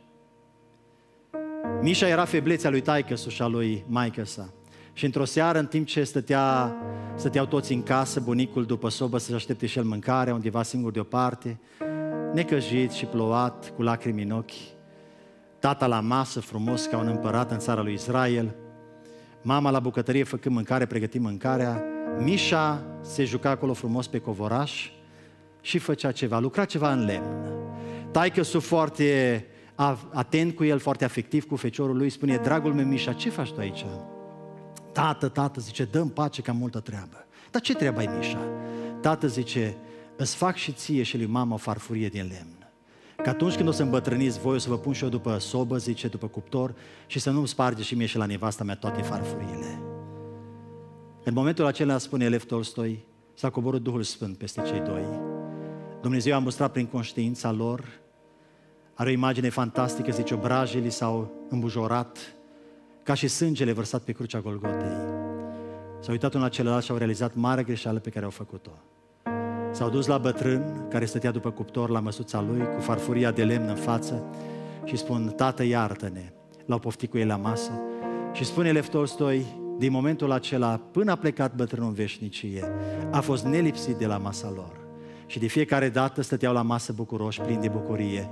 Mișa era feblețea lui taică și a lui maică sa. Și într-o seară, în timp ce stătea, stăteau toți în casă, bunicul după sobă să-și aștepte și el mâncarea, undeva singur deoparte, necăjit și plouat, cu lacrimi în ochi, tata la masă, frumos ca un împărat în țara lui Israel, mama la bucătărie făcând mâncare, pregătind mâncarea, Mișa se juca acolo frumos pe covoraș și făcea ceva, lucra ceva în lemn. Taică sunt foarte atent cu el, foarte afectiv cu feciorul lui, spune, dragul meu Mișa, ce faci tu aici? Tată, tată, zice, dăm pace că am multă treabă. Dar ce treabă ai, Mișa? Tată zice, îți fac și ție și lui mama o farfurie din lemn. Că atunci când o să îmbătrâniți voi, o să vă pun și eu după sobă, zice, după cuptor, și să nu-mi sparge și mie și la nevasta mea toate farfurile. În momentul acela, spune Lev Tolstoi, s-a coborât Duhul Sfânt peste cei doi. Dumnezeu a mustrat prin conștiința lor are o imagine fantastică, zice, obrajele s-au îmbujorat ca și sângele vărsat pe crucea Golgotei. S-au uitat unul la celălalt și au realizat mare greșeală pe care au făcut-o. S-au dus la bătrân, care stătea după cuptor la măsuța lui, cu farfuria de lemn în față, și spun, Tată, iartă-ne! L-au poftit cu el la masă. Și spune Lev Tolstoi, din momentul acela, până a plecat bătrânul în veșnicie, a fost nelipsit de la masa lor. Și de fiecare dată stăteau la masă bucuroși, plini de bucurie,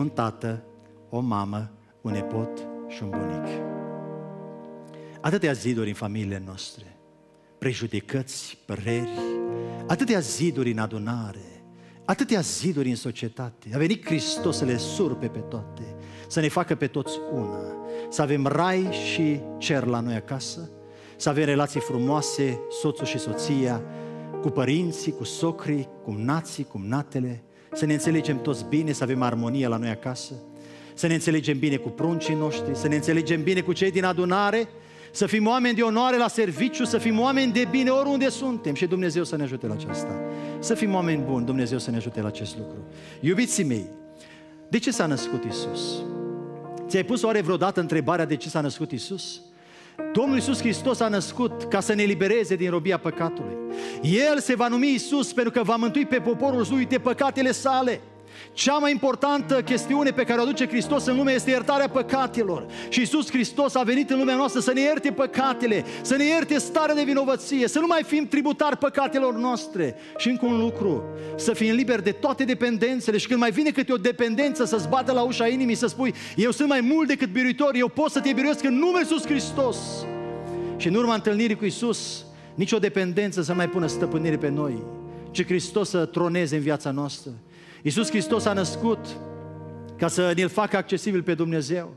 un tată, o mamă, un nepot și un bunic. Atâtea ziduri în familiile noastre, prejudecăți, păreri, atâtea ziduri în adunare, atâtea ziduri în societate. A venit Hristos să le surpe pe toate, să ne facă pe toți una, să avem rai și cer la noi acasă, să avem relații frumoase, soțul și soția, cu părinții, cu socrii, cu nații, cu natele, să ne înțelegem toți bine, să avem armonie la noi acasă, să ne înțelegem bine cu pruncii noștri, să ne înțelegem bine cu cei din adunare, să fim oameni de onoare la serviciu, să fim oameni de bine oriunde suntem și Dumnezeu să ne ajute la aceasta. Să fim oameni buni, Dumnezeu să ne ajute la acest lucru. Iubiții mei, de ce s-a născut Isus? Ți-ai pus oare vreodată întrebarea de ce s-a născut Isus? Domnul Iisus Hristos a născut ca să ne libereze din robia păcatului. El se va numi Iisus pentru că va mântui pe poporul lui de păcatele sale. Cea mai importantă chestiune pe care o aduce Hristos în lume este iertarea păcatelor. Și Iisus Hristos a venit în lumea noastră să ne ierte păcatele, să ne ierte starea de vinovăție, să nu mai fim tributari păcatelor noastre. Și încă un lucru, să fim liberi de toate dependențele și când mai vine câte o dependență să-ți bată la ușa inimii, să spui, eu sunt mai mult decât biruitor, eu pot să te biruiesc în numele Iisus Hristos. Și în urma întâlnirii cu Iisus, nicio dependență să mai pună stăpânire pe noi, ci Hristos să troneze în viața noastră. Iisus Hristos a născut ca să ne-l facă accesibil pe Dumnezeu.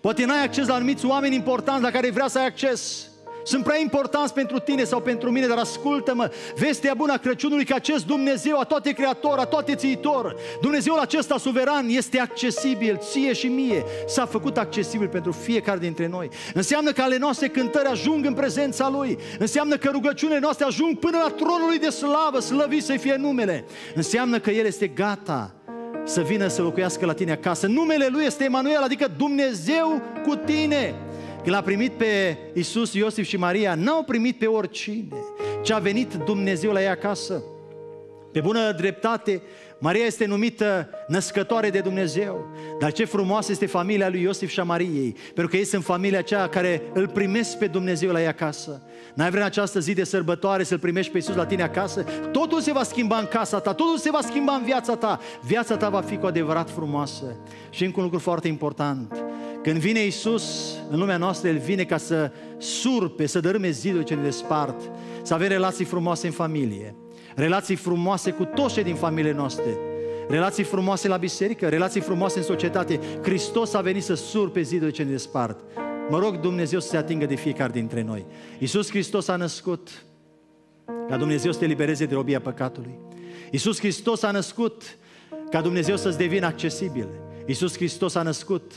Poate n-ai acces la anumiți oameni importanți la care vrea să ai acces. Sunt prea importanți pentru tine sau pentru mine, dar ascultă-mă, vestea bună a Crăciunului că acest Dumnezeu, a toate creator, a toate țiitor, Dumnezeul acesta suveran este accesibil ție și mie. S-a făcut accesibil pentru fiecare dintre noi. Înseamnă că ale noastre cântări ajung în prezența Lui. Înseamnă că rugăciunile noastre ajung până la tronul Lui de slavă, slăvi să fie numele. Înseamnă că El este gata să vină să locuiască la tine acasă. Numele Lui este Emanuel, adică Dumnezeu cu tine. Când l-a primit pe Isus, Iosif și Maria, n-au primit pe oricine, ce a venit Dumnezeu la ei acasă. Pe bună dreptate, Maria este numită născătoare de Dumnezeu. Dar ce frumoasă este familia lui Iosif și a Mariei, pentru că ei sunt familia aceea care îl primesc pe Dumnezeu la ei acasă. N-ai vrea în această zi de sărbătoare să-L primești pe Iisus la tine acasă? Totul se va schimba în casa ta, totul se va schimba în viața ta. Viața ta va fi cu adevărat frumoasă. Și încă un lucru foarte important, când vine Isus în lumea noastră, El vine ca să surpe, să dărâme zidul ce ne despart, să avem relații frumoase în familie, relații frumoase cu toți cei din familie noastre, relații frumoase la biserică, relații frumoase în societate. Hristos a venit să surpe zidul ce ne despart. Mă rog Dumnezeu să se atingă de fiecare dintre noi. Iisus Hristos a născut ca Dumnezeu să te libereze de robia păcatului. Iisus Hristos a născut ca Dumnezeu să-ți devină accesibil. Iisus Hristos a născut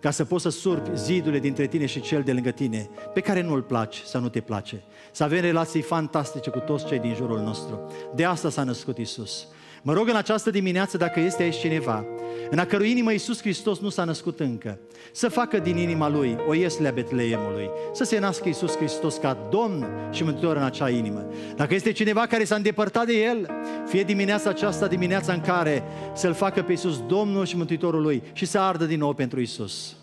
ca să poți să surpi zidurile dintre tine și cel de lângă tine, pe care nu-l placi sau nu te place. Să avem relații fantastice cu toți cei din jurul nostru. De asta s-a născut Isus. Mă rog în această dimineață, dacă este aici cineva, în a cărui inimă Iisus Hristos nu s-a născut încă, să facă din inima Lui o ieslea Betleemului, să se nască Iisus Hristos ca Domn și Mântuitor în acea inimă. Dacă este cineva care s-a îndepărtat de El, fie dimineața aceasta, dimineața în care să-L facă pe Iisus Domnul și Mântuitorul Lui și să ardă din nou pentru Iisus.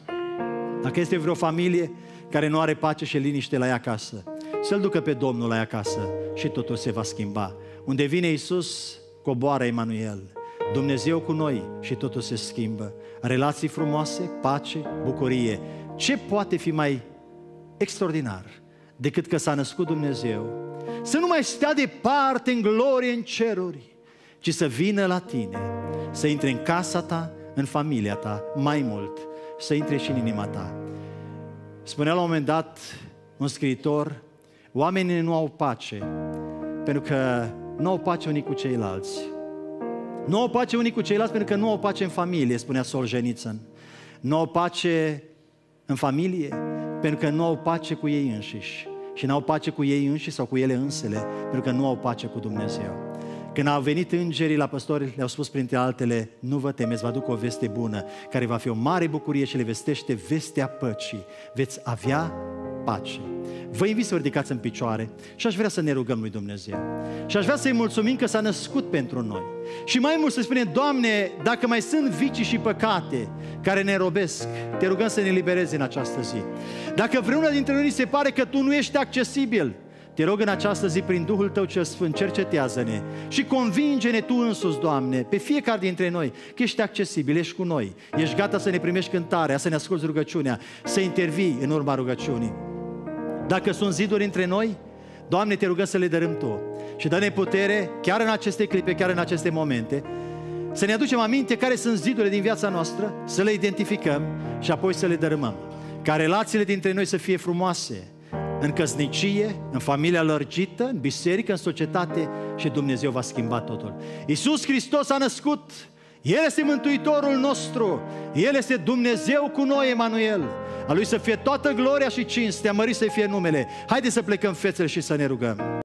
Dacă este vreo familie care nu are pace și liniște la ea acasă, să-L ducă pe Domnul la ea acasă și totul se va schimba. Unde vine Iisus, coboară Emanuel. Dumnezeu cu noi și totul se schimbă. Relații frumoase, pace, bucurie. Ce poate fi mai extraordinar decât că s-a născut Dumnezeu? Să nu mai stea departe în glorie, în ceruri, ci să vină la tine, să intre în casa ta, în familia ta, mai mult, să intre și în inima ta. Spunea la un moment dat un scriitor, oamenii nu au pace pentru că nu au pace unii cu ceilalți. Nu au pace unii cu ceilalți pentru că nu au pace în familie, spunea Solzhenitsyn. Nu au pace în familie pentru că nu au pace cu ei înșiși. Și nu au pace cu ei înșiși sau cu ele însele pentru că nu au pace cu Dumnezeu. Când au venit îngerii la păstori, le-au spus printre altele, nu vă temeți, vă aduc o veste bună, care va fi o mare bucurie și le vestește vestea păcii. Veți avea pace. Vă invit să vă ridicați în picioare și aș vrea să ne rugăm lui Dumnezeu. Și aș vrea să-i mulțumim că s-a născut pentru noi. Și mai mult să spunem, Doamne, dacă mai sunt vicii și păcate care ne robesc, te rugăm să ne liberezi în această zi. Dacă vreuna dintre noi se pare că Tu nu ești accesibil, te rog în această zi, prin Duhul Tău cel Sfânt, cercetează-ne și convinge-ne Tu însuți, Doamne, pe fiecare dintre noi, că ești accesibil, ești cu noi, ești gata să ne primești cântarea, să ne asculți rugăciunea, să intervii în urma rugăciunii. Dacă sunt ziduri între noi, Doamne, te rugăm să le dărâm Tu. Și dă-ne putere, chiar în aceste clipe, chiar în aceste momente, să ne aducem aminte care sunt zidurile din viața noastră, să le identificăm și apoi să le dărâmăm. Ca relațiile dintre noi să fie frumoase, în căsnicie, în familia lărgită, în biserică, în societate și Dumnezeu va schimba totul. Iisus Hristos a născut, El este Mântuitorul nostru, El este Dumnezeu cu noi, Emanuel. A Lui să fie toată gloria și cinstea, mări să fie numele. Haideți să plecăm fețele și să ne rugăm.